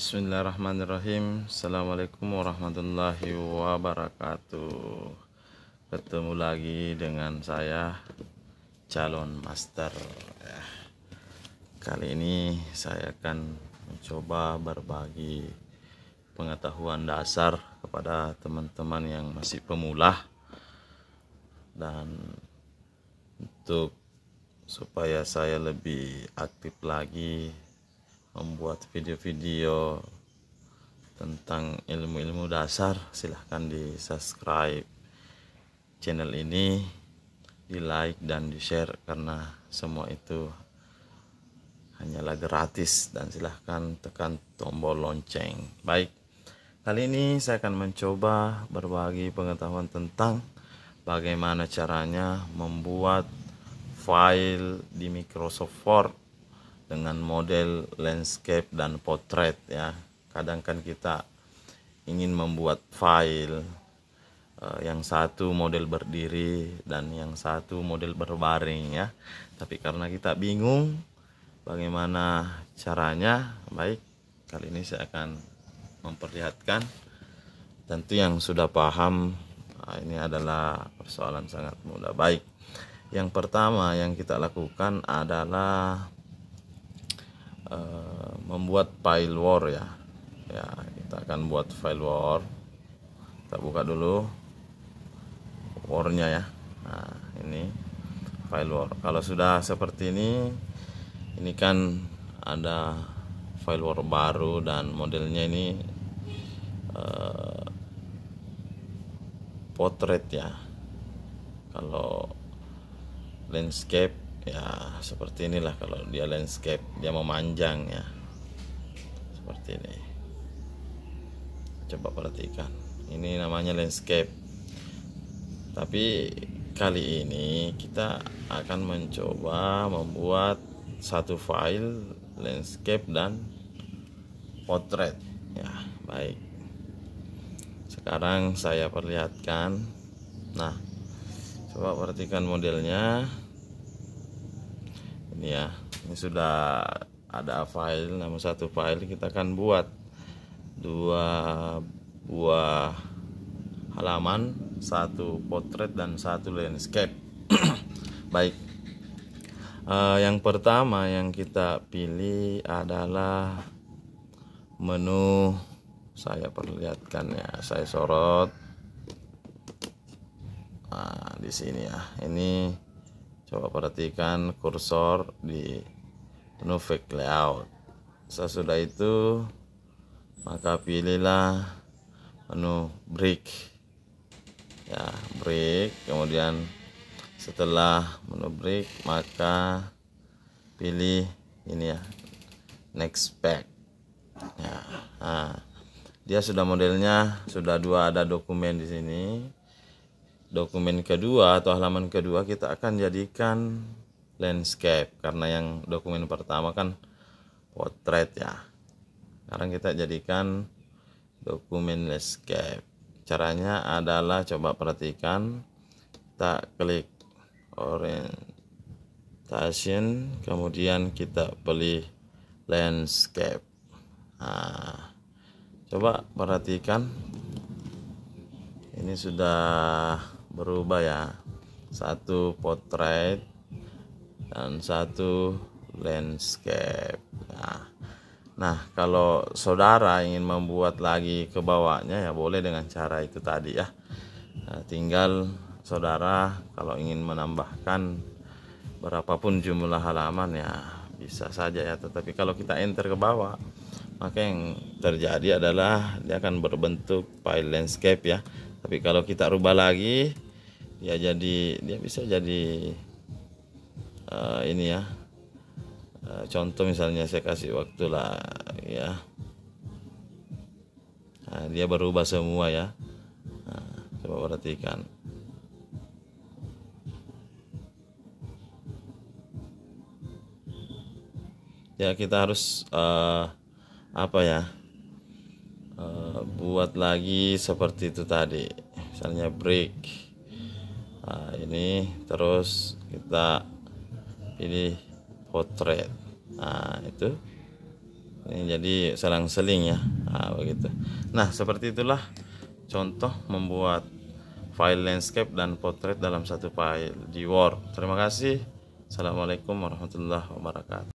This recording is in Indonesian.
Bismillahirrahmanirrahim Assalamualaikum warahmatullahi wabarakatuh Ketemu lagi dengan saya Calon Master Kali ini saya akan mencoba berbagi pengetahuan dasar kepada teman-teman yang masih pemula dan untuk supaya saya lebih aktif lagi membuat video-video tentang ilmu-ilmu dasar silahkan di subscribe channel ini di like dan di share karena semua itu hanyalah gratis dan silahkan tekan tombol lonceng baik kali ini saya akan mencoba berbagi pengetahuan tentang bagaimana caranya membuat file di Microsoft Word dengan model landscape dan potret ya kadang kan kita ingin membuat file eh, yang satu model berdiri dan yang satu model berbaring ya tapi karena kita bingung bagaimana caranya baik kali ini saya akan memperlihatkan tentu yang sudah paham ah, ini adalah persoalan sangat mudah baik yang pertama yang kita lakukan adalah Eh, membuat file war ya ya kita akan buat file war kita buka dulu warnya ya nah ini file war kalau sudah seperti ini ini kan ada file war baru dan modelnya ini uh, eh, potret ya kalau landscape ya seperti inilah kalau dia landscape dia memanjang ya seperti ini coba perhatikan ini namanya landscape tapi kali ini kita akan mencoba membuat satu file landscape dan potret ya baik sekarang saya perlihatkan nah coba perhatikan modelnya ini ya ini sudah ada file namun satu file kita akan buat dua buah halaman satu potret dan satu landscape baik uh, yang pertama yang kita pilih adalah menu saya perlihatkan ya saya sorot nah, di sini ya ini coba perhatikan kursor di menu fake layout sesudah itu maka pilihlah menu break ya break kemudian setelah menu break maka pilih ini ya next pack ya nah, dia sudah modelnya sudah dua ada dokumen di sini dokumen kedua atau halaman kedua kita akan jadikan landscape karena yang dokumen pertama kan portrait ya sekarang kita jadikan dokumen landscape caranya adalah coba perhatikan kita klik orientation kemudian kita pilih landscape nah, coba perhatikan ini sudah berubah ya satu potret dan satu landscape nah, nah kalau saudara ingin membuat lagi ke bawahnya ya boleh dengan cara itu tadi ya nah, tinggal saudara kalau ingin menambahkan berapapun jumlah halaman ya bisa saja ya tetapi kalau kita enter ke bawah maka yang terjadi adalah dia akan berbentuk file landscape ya tapi kalau kita rubah lagi ya jadi dia bisa jadi uh, ini ya uh, contoh misalnya saya kasih waktu lah ya nah, dia berubah semua ya nah, coba perhatikan ya kita harus uh, apa ya uh, buat lagi seperti itu tadi misalnya break nah ini terus kita pilih potret. nah itu ini jadi selang-seling ya nah, begitu nah seperti itulah contoh membuat file landscape dan potret dalam satu file di Word terima kasih Assalamualaikum warahmatullahi wabarakatuh